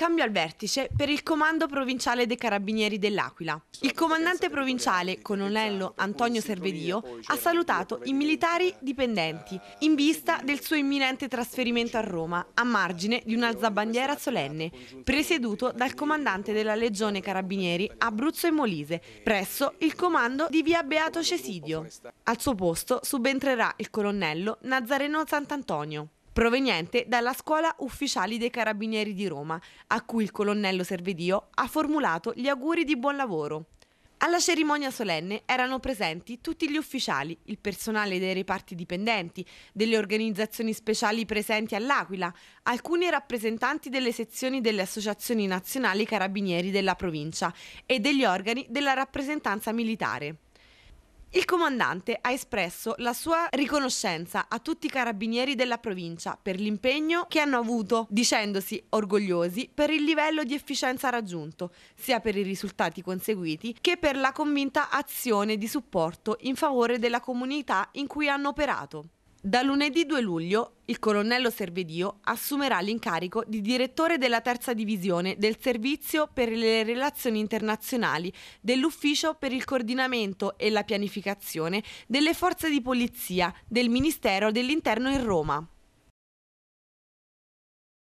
scambio al vertice per il comando provinciale dei carabinieri dell'Aquila. Il comandante provinciale, colonnello Antonio Servedio, ha salutato i militari dipendenti in vista del suo imminente trasferimento a Roma, a margine di un'alzabandiera solenne, presieduto dal comandante della Legione Carabinieri Abruzzo e Molise, presso il comando di via Beato Cesidio. Al suo posto subentrerà il colonnello Nazareno Sant'Antonio proveniente dalla Scuola Ufficiali dei Carabinieri di Roma, a cui il colonnello Servedio ha formulato gli auguri di buon lavoro. Alla cerimonia solenne erano presenti tutti gli ufficiali, il personale dei reparti dipendenti, delle organizzazioni speciali presenti all'Aquila, alcuni rappresentanti delle sezioni delle associazioni nazionali carabinieri della provincia e degli organi della rappresentanza militare. Il comandante ha espresso la sua riconoscenza a tutti i carabinieri della provincia per l'impegno che hanno avuto, dicendosi orgogliosi per il livello di efficienza raggiunto, sia per i risultati conseguiti che per la convinta azione di supporto in favore della comunità in cui hanno operato. Da lunedì 2 luglio il colonnello Servedio assumerà l'incarico di direttore della terza divisione del Servizio per le Relazioni Internazionali dell'Ufficio per il coordinamento e la pianificazione delle forze di polizia del Ministero dell'Interno in Roma.